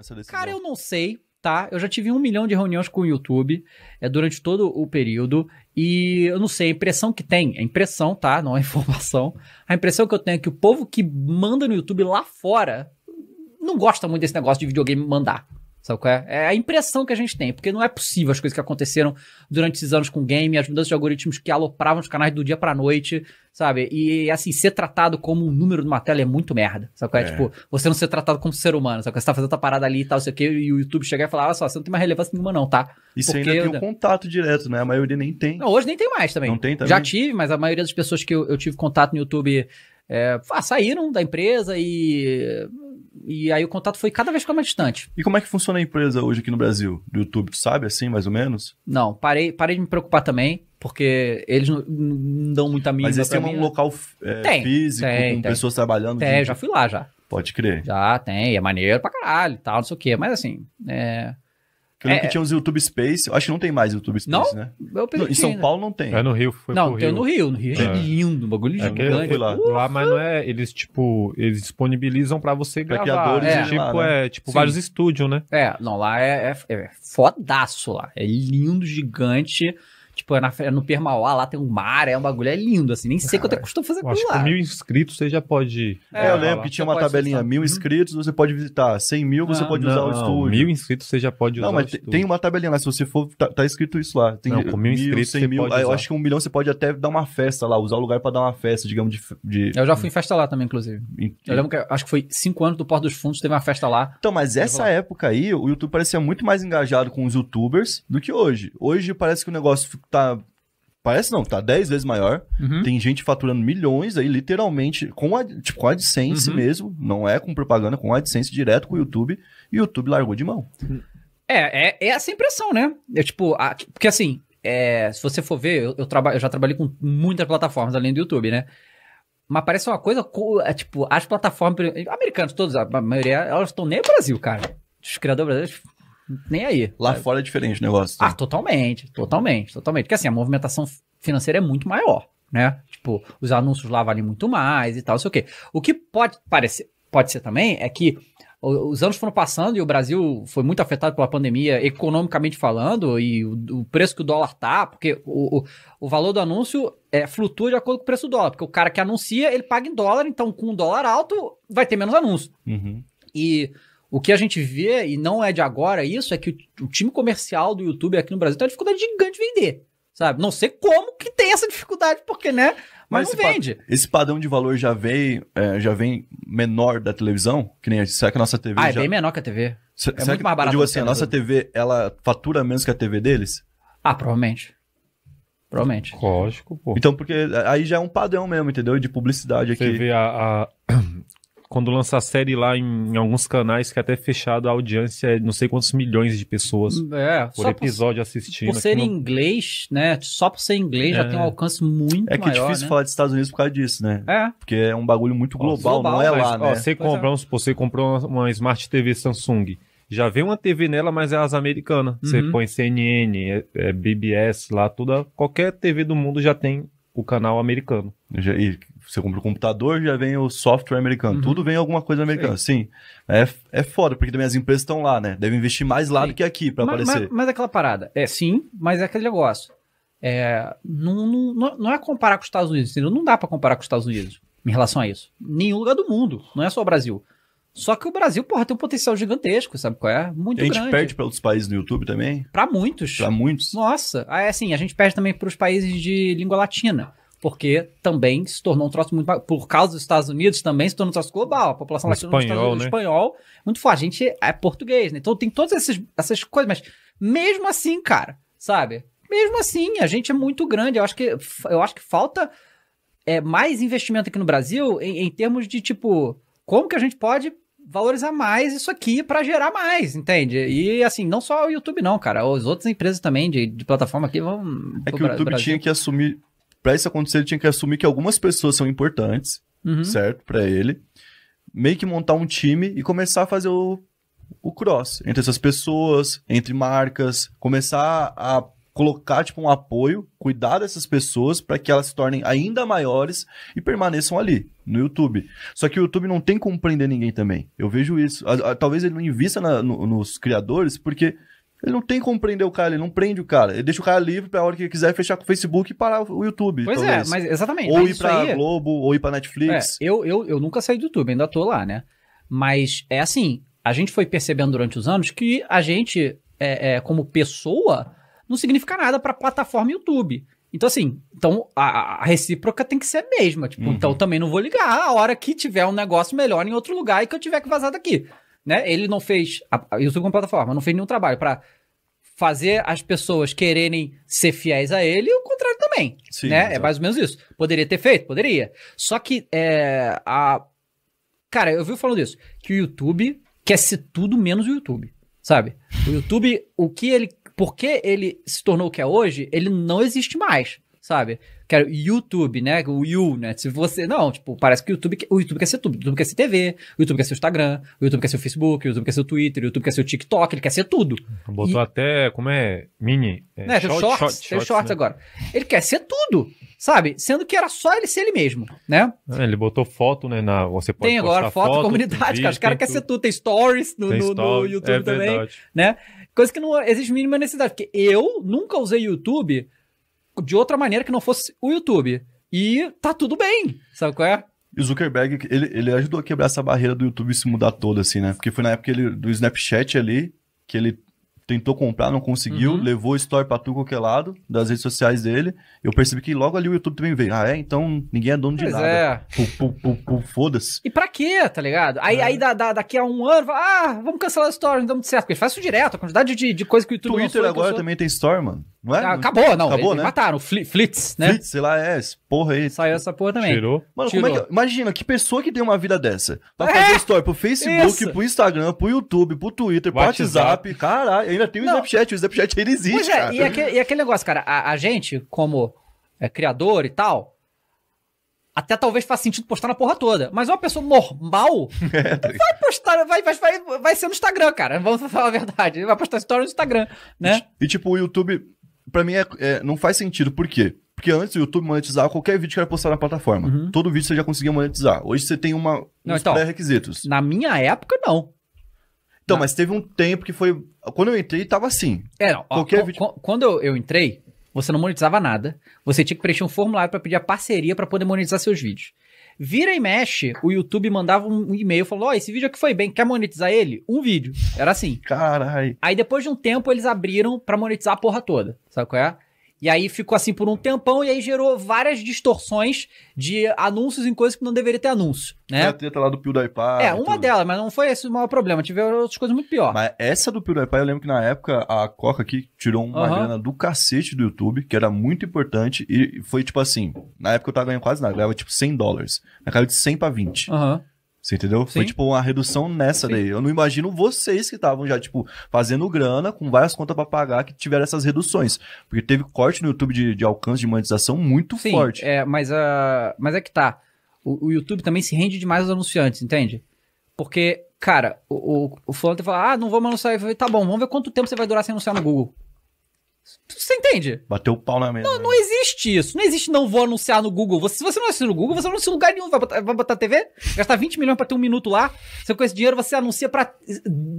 essa decisão? Cara, eu não sei, tá? Eu já tive um milhão de reuniões com o YouTube é, durante todo o período e eu não sei, a impressão que tem, é impressão, tá? Não é informação. A impressão que eu tenho é que o povo que manda no YouTube lá fora não gosta muito desse negócio de videogame mandar. Sabe qual é? É a impressão que a gente tem, porque não é possível as coisas que aconteceram durante esses anos com o game, as mudanças de algoritmos que alopravam os canais do dia pra noite, sabe? E assim, ser tratado como um número numa tela é muito merda, sabe qual é? é. Tipo, você não ser tratado como ser humano, sabe? É? Você tá fazendo a parada ali e tal, sei o quê, e o YouTube chegar e falar, olha ah, só, você não tem mais relevância nenhuma não, tá? E você porque... ainda é tem o um contato direto, né? A maioria nem tem. Não, hoje nem tem mais também. Não tem também? Já tive, mas a maioria das pessoas que eu, eu tive contato no YouTube é, ah, saíram da empresa e e aí o contato foi cada vez ficando mais distante. E como é que funciona a empresa hoje aqui no Brasil? Do YouTube, tu sabe assim, mais ou menos? Não, parei, parei de me preocupar também porque eles não, não dão muita mídia. Mas eles têm é um né? local é, tem, físico, tem, com tem. pessoas trabalhando. É, já fui lá já. Pode crer. Já tem, é maneiro pra caralho e tal, não sei o quê. Mas assim, é... Que eu lembro é, que tinha os YouTube Space. Acho que não tem mais YouTube Space, não? né? Eu não, em São Paulo não tem. É no Rio, foi Não, tem no Rio. No Rio é, é. lindo, o bagulho é, gigante. Lá. lá, mas não é... Eles, tipo, eles disponibilizam pra você pra gravar. Criadores é, tipo, lá, né? é, tipo Sim. vários estúdios, né? É, não, lá é, é, é fodaço lá. É lindo, gigante. Tipo, é, na, é no Permauá, lá tem um mar, é um bagulho, é lindo, assim. Nem sei é Cara, quanto custou fazer aquilo lá. mil inscritos você já pode. É, é eu lembro lá. que tinha uma tabelinha, mil uhum. inscritos você pode visitar, cem mil você ah, pode usar o estúdio. Mil inscritos você já pode usar Não, mas tem uma tabelinha lá, se você for, tá, tá escrito isso lá. Tem não, com mil inscritos, mil, mil, eu acho que um milhão você pode até dar uma festa lá, usar o lugar pra dar uma festa, digamos, de. de... Eu já fui em festa lá também, inclusive. Eu lembro que acho que foi cinco anos do Porto dos Fundos, teve uma festa lá. Então, mas essa época aí, o YouTube parecia muito mais engajado com os youtubers do que hoje. Hoje parece que o negócio tá Parece não, tá 10 vezes maior. Uhum. Tem gente faturando milhões aí, literalmente, com a, tipo, com a AdSense uhum. mesmo. Não é com propaganda, com a AdSense direto com o YouTube. E o YouTube largou de mão. É, é, é essa impressão, né? É tipo, a, porque assim, é, se você for ver, eu, eu, traba, eu já trabalhei com muitas plataformas além do YouTube, né? Mas parece uma coisa, é, tipo, as plataformas americanas, todas, a maioria, elas estão nem no Brasil, cara. Os criadores brasileiros nem aí. Lá fora é diferente o negócio. Tá? Ah, totalmente, totalmente, totalmente. Porque assim, a movimentação financeira é muito maior, né? Tipo, os anúncios lá valem muito mais e tal, não sei o quê. O que pode parecer, pode ser também é que os anos foram passando e o Brasil foi muito afetado pela pandemia, economicamente falando, e o, o preço que o dólar tá, porque o, o, o, valor do anúncio é, flutua de acordo com o preço do dólar, porque o cara que anuncia, ele paga em dólar, então com o dólar alto, vai ter menos anúncio. Uhum. E o que a gente vê, e não é de agora isso, é que o, o time comercial do YouTube aqui no Brasil tem tá uma dificuldade gigante de vender. Sabe? Não sei como que tem essa dificuldade, porque, né? Mas, mas não vende. Pa esse padrão de valor já vem é, já vem menor da televisão? Que nem, será que a nossa TV. Ah, é já... é bem menor que a TV. Se, é muito que, mais barato. Digo assim, a nossa TV, ela fatura menos que a TV deles? Ah, provavelmente. Provavelmente. Lógico, pô. Então, porque aí já é um padrão mesmo, entendeu? De publicidade aqui. Você vê a, a quando lança a série lá em, em, alguns canais que é até fechado a audiência é não sei quantos milhões de pessoas hum, é, por episódio por, assistindo. Por é ser não... inglês, né? Só por ser inglês é. já tem um alcance muito maior. É que é maior, é difícil né? falar dos Estados Unidos por causa disso, né? É. Porque é um bagulho muito global, global não é mas, lá, ó, né? Você compra, vamos supor, você comprou uma, uma Smart TV Samsung. Já vem uma TV nela, mas é as americanas. Uhum. Você põe CNN, é, BBS lá, toda, qualquer TV do mundo já tem o canal americano. E você compra o computador, já vem o software americano. Uhum. Tudo vem alguma coisa americana. Sim. É, é foda, porque também as empresas estão lá, né? Devem investir mais lá sim. do que aqui para aparecer. Mas, mas é aquela parada. É sim, mas é aquele negócio. É, não, não, não é comparar com os Estados Unidos, entendeu? Não dá para comparar com os Estados Unidos em relação a isso. Nenhum lugar do mundo, não é só o Brasil. Só que o Brasil, porra, tem um potencial gigantesco, sabe qual é? Muito grande. A gente grande. perde para outros países no YouTube também? Para muitos. Para muitos. Nossa, é assim, a gente perde também para os países de língua latina porque também se tornou um troço muito. Por causa dos Estados Unidos, também se tornou um troço global. A população latina espanhol, né? espanhol, muito forte. A gente é português, né? Então tem todas essas, essas coisas, mas mesmo assim, cara, sabe? Mesmo assim, a gente é muito grande. Eu acho que, eu acho que falta é, mais investimento aqui no Brasil em, em termos de tipo, como que a gente pode valorizar mais isso aqui para gerar mais, entende? E assim, não só o YouTube não, cara, as outras empresas também de, de plataforma aqui vão... É que o YouTube Brasil. tinha que assumir para isso acontecer, ele tinha que assumir que algumas pessoas são importantes, uhum. certo? Para ele. Meio que montar um time e começar a fazer o, o cross entre essas pessoas, entre marcas, começar a colocar tipo um apoio, cuidar dessas pessoas para que elas se tornem ainda maiores e permaneçam ali no YouTube. Só que o YouTube não tem como prender ninguém também. Eu vejo isso. A, a, talvez ele não invista na, no, nos criadores porque ele não tem como prender o cara, ele não prende o cara. Ele deixa o cara livre pra hora que ele quiser fechar com o Facebook e parar o YouTube. Pois é, talvez. é, mas exatamente. Ou mas ir pra aí... É Globo, ou ir pra Netflix. É, eu, eu, eu nunca saí do YouTube, ainda tô lá, né? Mas é assim, a gente foi percebendo durante os anos que a gente, é, é, como pessoa, não significa nada pra plataforma YouTube. Então, assim, então a, a, recíproca tem que ser a mesma. Tipo, então uhum. então também não vou ligar a hora que tiver um negócio melhor em outro lugar e que eu tiver que vazar daqui né? Ele não fez. o a YouTube como plataforma, não fez nenhum trabalho para fazer as pessoas quererem ser fiéis a ele, e o contrário também. Sim, né? É mais ou menos isso. Poderia ter feito? Poderia. Só que é, a. Cara, eu vi falando isso, que o YouTube quer ser tudo menos o YouTube. Sabe? O YouTube, o que ele. Porque ele se tornou o que é hoje, ele não existe mais sabe? Quero YouTube, né? O You, né? Se você. Não, tipo, parece que o YouTube, o YouTube quer ser tudo. O YouTube quer ser TV, o YouTube quer ser o Instagram, o YouTube quer ser o Facebook, o YouTube quer ser o Twitter, o YouTube quer ser o TikTok, ele quer ser tudo. Botou e... até, como é? Mini. É, né? Short, shorts, shorts, shorts, shorts né? agora. Ele quer ser tudo, sabe? Sendo que era só ele ser ele mesmo, né? É, ele botou foto, né? Na, você pode Tem agora foto, foto comunidade, vídeo, cara. Os caras querem ser tudo. Tem stories no, tem no, stories, é YouTube é também, né? Coisa que não existe mínima necessidade. Porque eu nunca usei YouTube de outra maneira que não fosse o YouTube. E tá tudo bem, sabe qual é? E o Zuckerberg, ele, ele ajudou a quebrar essa barreira do YouTube se mudar toda, assim, né? Porque foi na época ele, do Snapchat ali, que ele tentou comprar, não conseguiu, uhum. levou o Store pra tudo qualquer lado, das redes sociais dele. Eu percebi que logo ali o YouTube também veio. Ah, é? Então ninguém é dono de nada. É. Foda-se. E pra quê, tá ligado? Aí, é. aí da, da, daqui a um ano, ah, vamos cancelar o Store, não deu muito certo. Porque ele faz isso direto, a quantidade de, de coisa que o YouTube Twitter lançou, agora também tem Store, mano. Não é? Acabou, não. Acabou, né? Mataram. Fli Flits, né? Flits, sei lá, é. Porra aí. Saiu essa porra também. Tirou. Mano, Tirou. como é que. Imagina, que pessoa que tem uma vida dessa. Pra é. fazer story pro Facebook, Isso. pro Instagram, pro YouTube, pro Twitter, pro WhatsApp. WhatsApp. Caralho, ainda tem o não. Snapchat. O Snapchat ele existe. Pois é, e aquele, e, aquele, negócio, cara. A, a gente, como é, criador e tal, até talvez faça sentido postar na porra toda. Mas uma pessoa normal é, tá vai postar, vai, vai, vai, vai ser no Instagram, cara. Vamos falar a verdade. Vai postar história no Instagram, né? E, tipo, o YouTube para mim é, é, não faz sentido. Por quê? Porque antes o YouTube monetizava qualquer vídeo que era postado na plataforma. Uhum. Todo vídeo você já conseguia monetizar. Hoje você tem uma, não, uns então, pré-requisitos. Na minha época, não. Então, na... mas teve um tempo que foi. Quando eu entrei, tava assim. É, não, qualquer ó, vídeo... Quando eu, eu entrei, você não monetizava nada. Você tinha que preencher um formulário para pedir a parceria para poder monetizar seus vídeos. Vira e mexe, o YouTube mandava um e-mail, falou, ó, oh, esse vídeo aqui foi bem, quer monetizar ele? Um vídeo. Era assim. Caralho. Aí depois de um tempo eles abriram para monetizar a porra toda, sabe qual é? E aí ficou assim por um tempão e aí gerou várias distorções de anúncios em coisas que não deveria ter anúncio, né? É a treta lá do PewDiePie. É, uma delas, mas não foi esse o maior problema. Tiveram outras coisas muito pior. Mas essa do PewDiePie, eu lembro que na época a Coca aqui tirou uma uhum. grana do cacete do YouTube, que era muito importante e foi tipo assim, na época eu tava ganhando quase nada, ganhava tipo 100 dólares. Na cara de 100 pra 20. Aham. Uhum. Você entendeu? Sim. Foi tipo uma redução nessa Sim. daí. Eu não imagino vocês que estavam já, tipo, fazendo grana, com várias contas para pagar, que tiveram essas reduções. Porque teve corte no YouTube de, de alcance de monetização muito Sim, forte. É, mas, uh, mas é que tá. O, o, YouTube também se rende demais aos anunciantes, entende? Porque, cara, o, o, o fulano fala, ah, não vamos anunciar. falei, tá bom, vamos ver quanto tempo você vai durar sem anunciar no Google. Você entende? Bateu o pau na mesa. Não, né? não existe isso. Não existe não vou anunciar no Google. Você, se você não anuncia no Google, você não anuncia em lugar nenhum. Vai botar, vai botar TV? Gastar 20 milhões pra ter um minuto lá. Você com esse dinheiro, você anuncia pra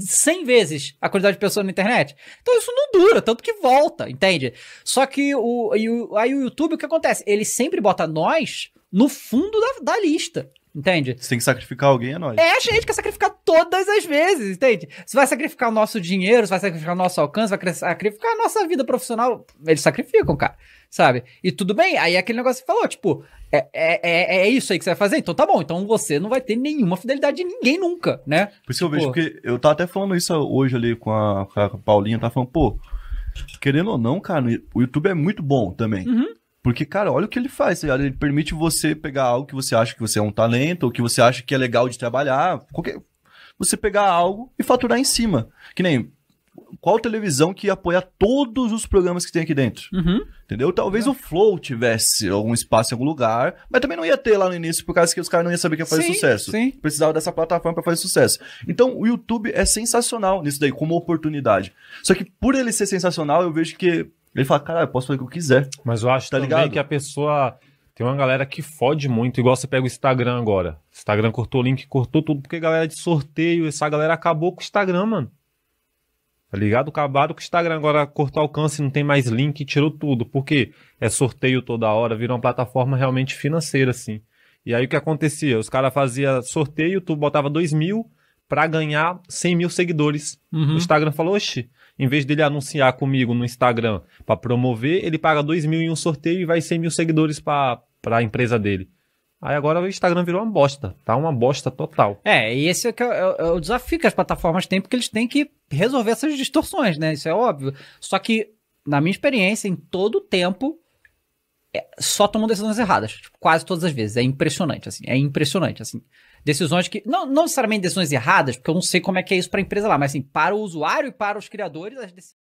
100 vezes a quantidade de pessoas na internet. Então isso não dura, tanto que volta, entende? Só que o, aí o YouTube, o que acontece? Ele sempre bota nós no fundo da, da lista entende? Você tem que sacrificar alguém, é nós. É a gente que sacrificar todas as vezes, entende? Você vai sacrificar o nosso dinheiro, você vai sacrificar o nosso alcance, vai sacrificar a nossa vida profissional. Eles sacrificam, cara, sabe? E tudo bem, aí é aquele negócio que você falou, tipo, é, é, é, é, isso aí que você vai fazer? Então tá bom, então você não vai ter nenhuma fidelidade de ninguém nunca, né? Por isso tipo... eu vejo, porque tipo, eu tava até falando isso hoje ali com a, com a Paulinha, tá falando, pô, querendo ou não, cara, o YouTube é muito bom também. Uhum. Porque, cara, olha o que ele faz, tá Ele permite você pegar algo que você acha que você é um talento, ou que você acha que é legal de trabalhar, qualquer... você pegar algo e faturar em cima. Que nem, qual televisão que apoia todos os programas que tem aqui dentro? Uhum. Entendeu? Talvez é. o Flow tivesse algum espaço em algum lugar, mas também não ia ter lá no início, por causa que os caras não iam saber que ia fazer sim, sucesso. Sim. Precisava dessa plataforma para fazer sucesso. Então, o YouTube é sensacional nisso daí, como oportunidade. Só que por ele ser sensacional, eu vejo que ele fala, cara, eu posso fazer o que eu quiser. Mas eu acho tá também ligado? que a pessoa. Tem uma galera que fode muito, igual você pega o Instagram agora. Instagram cortou o link, cortou tudo, porque galera de sorteio, essa galera acabou com o Instagram, mano. Tá ligado? Acabaram com o Instagram, agora cortou alcance, não tem mais link, tirou tudo. Porque é sorteio toda hora, virou uma plataforma realmente financeira, assim. E aí o que acontecia? Os caras faziam sorteio, tu botava dois mil pra ganhar 100 mil seguidores. Uhum. O Instagram falou, oxe, em vez dele anunciar comigo no Instagram para promover, ele paga 2 mil em um sorteio e vai 100 mil seguidores para a empresa dele. Aí agora o Instagram virou uma bosta, tá uma bosta total. É, e esse é, é, é, é, o desafio que as plataformas têm, porque eles têm que resolver essas distorções, né? Isso é óbvio. Só que, na minha experiência, em todo o tempo, é, só tomam decisões erradas. Tipo, quase todas as vezes. É impressionante, assim. É impressionante, assim decisões que. Não, não necessariamente decisões erradas, porque eu não sei como é que é isso para a empresa lá, mas assim, para o usuário e para os criadores, as decisões.